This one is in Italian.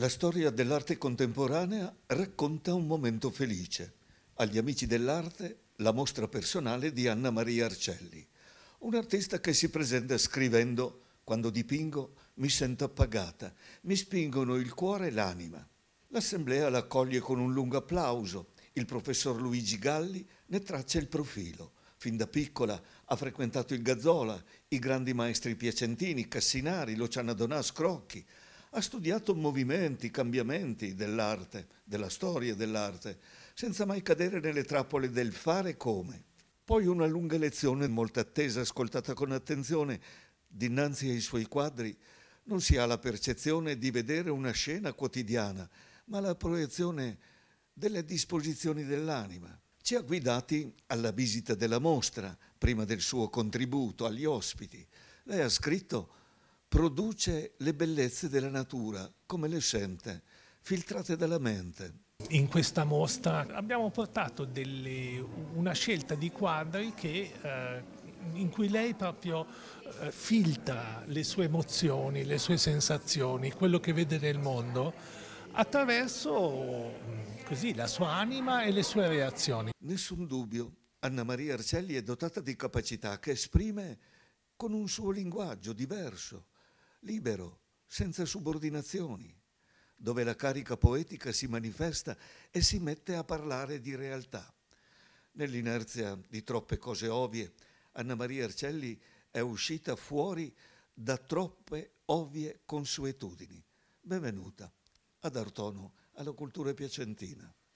La storia dell'arte contemporanea racconta un momento felice. Agli amici dell'arte la mostra personale di Anna Maria Arcelli, un artista che si presenta scrivendo quando dipingo mi sento appagata, mi spingono il cuore e l'anima. L'assemblea l'accoglie con un lungo applauso. Il professor Luigi Galli ne traccia il profilo. Fin da piccola ha frequentato il Gazzola, i grandi maestri piacentini, Cassinari, Luciana Donà, Scrocchi, ha studiato movimenti, cambiamenti dell'arte, della storia dell'arte, senza mai cadere nelle trappole del fare come. Poi una lunga lezione, molto attesa, ascoltata con attenzione, dinanzi ai suoi quadri, non si ha la percezione di vedere una scena quotidiana, ma la proiezione delle disposizioni dell'anima. Ci ha guidati alla visita della mostra, prima del suo contributo agli ospiti. Lei ha scritto produce le bellezze della natura, come le scelte, filtrate dalla mente. In questa mostra abbiamo portato delle, una scelta di quadri che, eh, in cui lei proprio eh, filtra le sue emozioni, le sue sensazioni, quello che vede nel mondo attraverso mm, così, la sua anima e le sue reazioni. Nessun dubbio, Anna Maria Arcelli è dotata di capacità che esprime con un suo linguaggio diverso, libero, senza subordinazioni, dove la carica poetica si manifesta e si mette a parlare di realtà. Nell'inerzia di troppe cose ovvie, Anna Maria Arcelli è uscita fuori da troppe ovvie consuetudini. Benvenuta ad Artono, alla cultura piacentina.